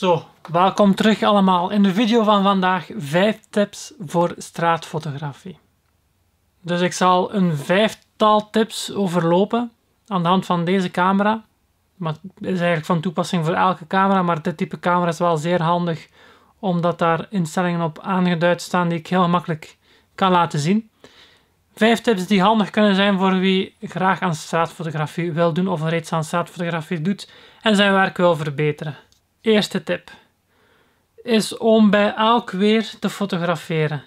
Zo, welkom terug allemaal. In de video van vandaag 5 tips voor straatfotografie. Dus ik zal een vijftal tips overlopen aan de hand van deze camera. Maar het is eigenlijk van toepassing voor elke camera, maar dit type camera is wel zeer handig omdat daar instellingen op aangeduid staan die ik heel makkelijk kan laten zien. Vijf tips die handig kunnen zijn voor wie graag aan straatfotografie wil doen of reeds aan straatfotografie doet en zijn werk wil verbeteren. Eerste tip is om bij elk weer te fotograferen.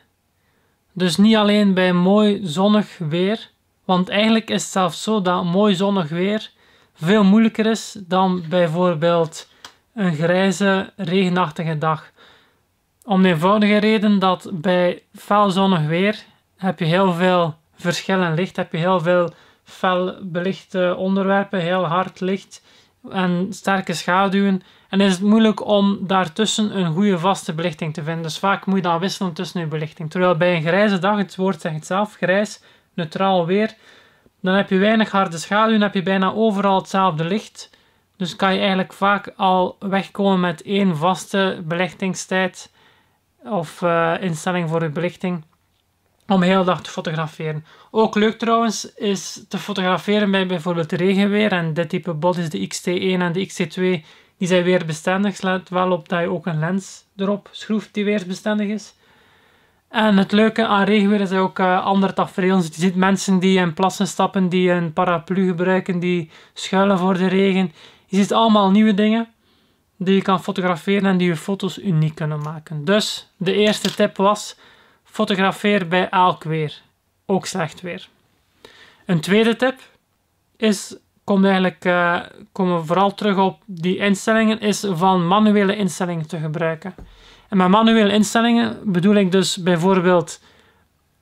Dus niet alleen bij mooi zonnig weer, want eigenlijk is het zelfs zo dat mooi zonnig weer veel moeilijker is dan bijvoorbeeld een grijze, regenachtige dag. Om de eenvoudige reden dat bij fel zonnig weer heb je heel veel verschillend licht, heb je heel veel fel belichte onderwerpen, heel hard licht, en sterke schaduwen. En is het moeilijk om daartussen een goede vaste belichting te vinden. Dus vaak moet je dan wisselen tussen je belichting. Terwijl bij een grijze dag, het woord zegt het zelf, grijs, neutraal weer, dan heb je weinig harde schaduwen, heb je bijna overal hetzelfde licht. Dus kan je eigenlijk vaak al wegkomen met één vaste belichtingstijd of eh, instelling voor je belichting om de hele dag te fotograferen. Ook leuk trouwens is te fotograferen bij bijvoorbeeld regenweer. En dit type bodies is de XT1 en de XT2. Die zijn weerbestendig. Let wel op dat je ook een lens erop schroeft die weerbestendig is. En het leuke aan regenweer is ook ander eh, andere Je ziet mensen die in plassen stappen, die een paraplu gebruiken, die schuilen voor de regen. Je ziet allemaal nieuwe dingen die je kan fotograferen en die je foto's uniek kunnen maken. Dus de eerste tip was fotografeer bij elk weer, ook slecht weer. Een tweede tip is, komt eigenlijk, eh, komen we vooral terug op die instellingen, is van manuele instellingen te gebruiken. En met manuele instellingen bedoel ik dus bijvoorbeeld,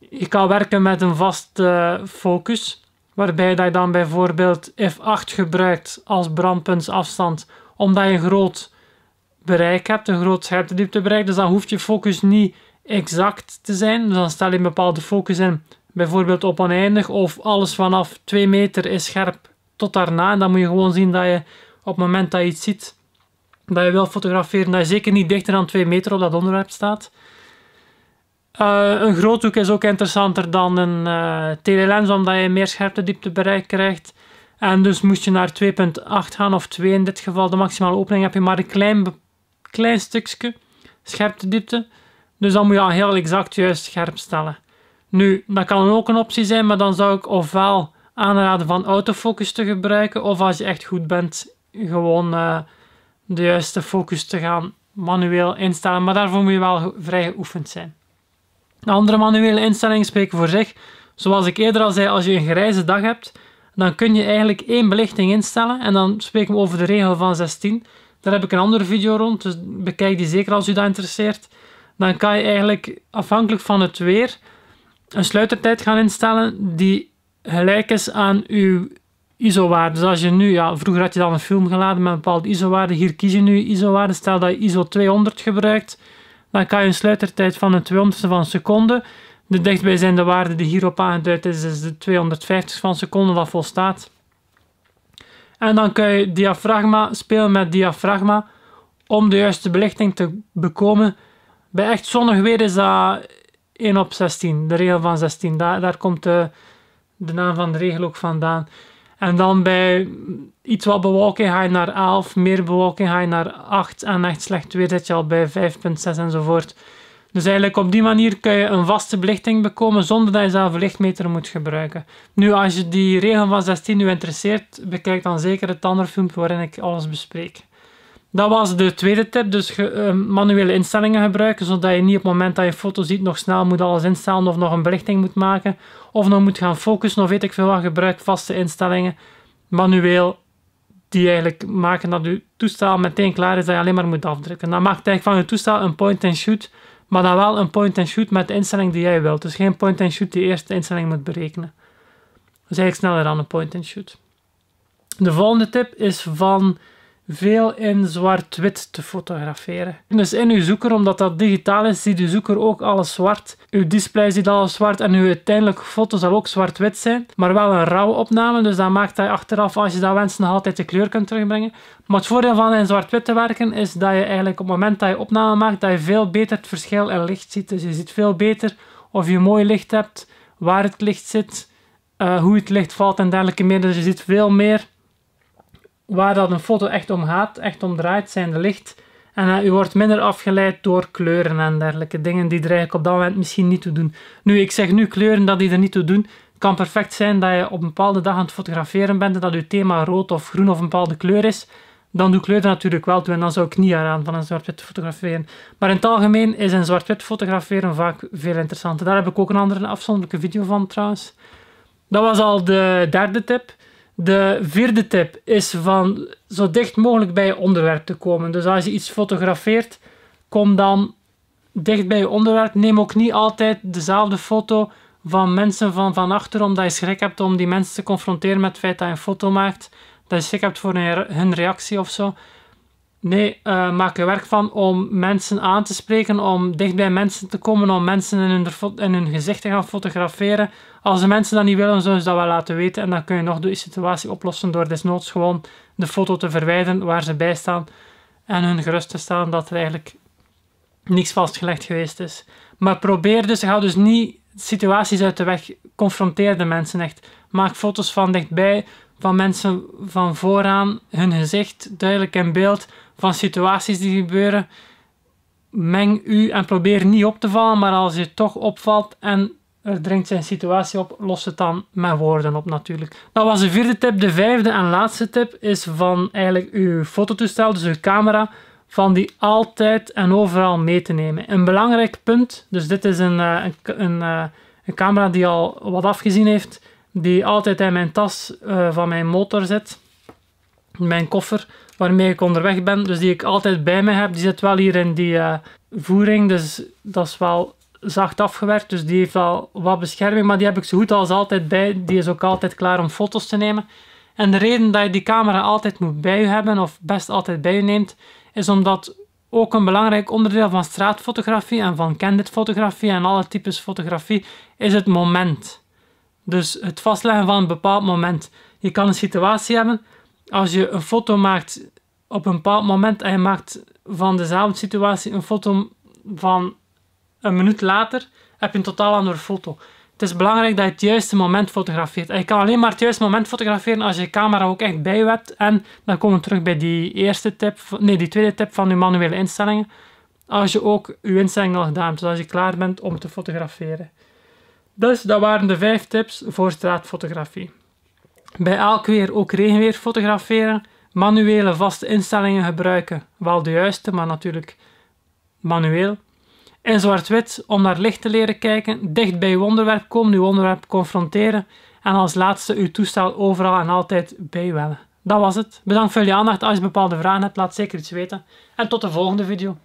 je kan werken met een vaste focus, waarbij dat je dan bijvoorbeeld F8 gebruikt als brandpuntsafstand, omdat je een groot bereik hebt, een groot bereik, dus dan hoeft je focus niet exact te zijn. Dus dan stel je een bepaalde focus in, bijvoorbeeld op oneindig of alles vanaf 2 meter is scherp tot daarna. En dan moet je gewoon zien dat je op het moment dat je iets ziet dat je wil fotograferen, dat je zeker niet dichter dan 2 meter op dat onderwerp staat. Eh, een groothoek is ook interessanter dan een uh, telelens, omdat je meer bereik krijgt. En dus moest je naar 2.8 gaan, of 2 in dit geval. De maximale opening heb je maar een klein, klein stukje scherptediepte. Dus dan moet je heel exact juist scherp stellen. Nu, dat kan ook een optie zijn, maar dan zou ik ofwel aanraden van autofocus te gebruiken, of als je echt goed bent, gewoon eh, de juiste focus te gaan manueel instellen. Maar daarvoor moet je wel vrij geoefend zijn. De andere manuele instellingen spreken voor zich. Zoals ik eerder al zei, als je een grijze dag hebt, dan kun je eigenlijk één belichting instellen. En dan spreken we over de regel van 16. Daar heb ik een andere video rond, dus bekijk die zeker als u dat interesseert dan kan je eigenlijk afhankelijk van het weer een sluitertijd gaan instellen die gelijk is aan uw ISO-waarde. Dus als je nu, ja, vroeger had je dan een film geladen met een bepaalde ISO-waarde, hier kies je nu ISO-waarde, stel dat je ISO 200 gebruikt, dan kan je een sluitertijd van een 200ste van een seconde, de dichtbijzijnde waarde die hierop aangeduid is, is de 250 van een seconde, dat volstaat. En dan kun je diafragma spelen met diafragma om de juiste belichting te bekomen bij echt zonnig weer is dat 1 op 16, de regel van 16. Daar, komt de, de naam van de regel ook vandaan. En dan bij iets wat bewolking ga je naar 11, meer bewolking ga je naar 8 en echt slecht weer zit je al bij 5,6 enzovoort. Dus eigenlijk op die manier kun je een vaste belichting bekomen zonder dat je zelf een lichtmeter moet gebruiken. Nu, als je die regel van 16 nu interesseert, bekijk dan zeker het andere filmpje waarin ik alles bespreek. Dat was de tweede tip, dus eh, manuele instellingen gebruiken, zodat je niet op het moment dat je foto ziet nog snel moet alles instellen of nog een belichting moet maken, of nog moet gaan focussen of weet ik veel wat, gebruik vaste instellingen, manueel, die eigenlijk maken dat je toestel meteen klaar is, dat je alleen maar moet afdrukken. Dan maakt eigenlijk van je toestel een point-and-shoot, maar dan wel een point-and-shoot met de instelling die jij wilt. Dus geen point-and-shoot die eerst de instelling moet berekenen. is eigenlijk sneller dan een point-and-shoot. De volgende tip is van veel in zwart-wit te fotograferen. Dus in uw zoeker, omdat dat digitaal is, ziet uw zoeker ook alles zwart. Uw display ziet alles zwart en uw uiteindelijke foto zal ook zwart-wit zijn, maar wel een rauwe opname. Dus dat maakt dat je achteraf, als je dat wenst, nog altijd de kleur kunt terugbrengen. Maar het voordeel van in zwart-wit te werken is dat je eigenlijk op het moment dat je opname maakt, dat je veel beter het verschil in licht ziet. Dus je ziet veel beter of je mooi licht hebt, waar het licht zit, eh, hoe het licht valt en dergelijke meer. Dus je ziet veel meer waar dat een foto echt om gaat, echt om draait, zijn de licht. En eh, u wordt minder afgeleid door kleuren en dergelijke dingen die er eigenlijk op dat moment misschien niet toe doen. Nu, ik zeg nu kleuren dat die er niet toe doen. Het kan perfect zijn dat je op een bepaalde dag aan het fotograferen bent en dat uw thema rood of groen of een bepaalde kleur is. Dan doe kleur natuurlijk wel toe en dan zou ik niet aan van een zwart-wit fotograferen. Maar in het algemeen is een zwart-wit fotograferen vaak veel interessanter. Daar heb ik ook een andere afzonderlijke video van trouwens. Dat was al de derde tip. De vierde tip is van zo dicht mogelijk bij je onderwerp te komen. Dus als je iets fotografeert, kom dan dicht bij je onderwerp. Neem ook niet altijd dezelfde foto van mensen van, van achter, omdat je schrik hebt om die mensen te confronteren met het feit dat je een foto maakt. Dat je schrik hebt voor hun reactie of zo. Nee, eh, maak er werk van om mensen aan te spreken, om dicht bij mensen te komen, om mensen in hun, in hun gezicht te gaan fotograferen. Als de mensen dat niet willen, zullen ze dat wel laten weten. En dan kun je nog de situatie oplossen door desnoods gewoon de foto te verwijderen waar ze bij staan. En hun gerust te staan dat er eigenlijk niks vastgelegd geweest is. Maar probeer dus, ga dus niet situaties uit de weg. Confronteer de mensen echt. Maak foto's van dichtbij van mensen van vooraan, hun gezicht duidelijk in beeld van situaties die gebeuren. Meng u en probeer niet op te vallen, maar als je toch opvalt en er dringt zijn situatie op, los het dan met woorden op natuurlijk. Dat was de vierde tip. De vijfde en laatste tip is van eigenlijk uw fototoestel, dus uw camera, van die altijd en overal mee te nemen. Een belangrijk punt, dus dit is een, eh, een, eh, een camera die al wat afgezien heeft, die altijd in mijn tas eh, van mijn motor zit. Mijn koffer waarmee ik onderweg ben, dus die ik altijd bij me heb. Die zit wel hier in die eh, voering, dus dat is wel zacht afgewerkt. Dus die heeft wel wat bescherming, maar die heb ik zo goed als altijd bij. Die is ook altijd klaar om foto's te nemen. En de reden dat je die camera altijd moet bij je hebben, of best altijd bij je neemt, is omdat ook een belangrijk onderdeel van straatfotografie en van candid fotografie en alle types fotografie is het moment. Dus het vastleggen van een bepaald moment. Je kan een situatie hebben, als je een foto maakt op een bepaald moment en je maakt van dezelfde situatie een foto van een minuut later, heb je een totaal andere foto. Het is belangrijk dat je het juiste moment fotografeert. En je kan alleen maar het juiste moment fotograferen als je je camera ook echt bij je hebt. En dan komen we terug bij die eerste tip, nee, die tweede tip van je manuele instellingen. Als je ook je instellingen al gedaan hebt, als je klaar bent om te fotograferen. Dus dat waren de vijf tips voor straatfotografie. Bij elk weer ook regenweer fotograferen, manuele vaste instellingen gebruiken, wel de juiste, maar natuurlijk manueel. In zwart-wit om naar licht te leren kijken, dicht bij uw onderwerp komen, uw onderwerp confronteren en als laatste uw toestel overal en altijd bijwellen. Dat was het. Bedankt voor jullie aandacht. Als je bepaalde vragen hebt, laat zeker iets weten. En tot de volgende video.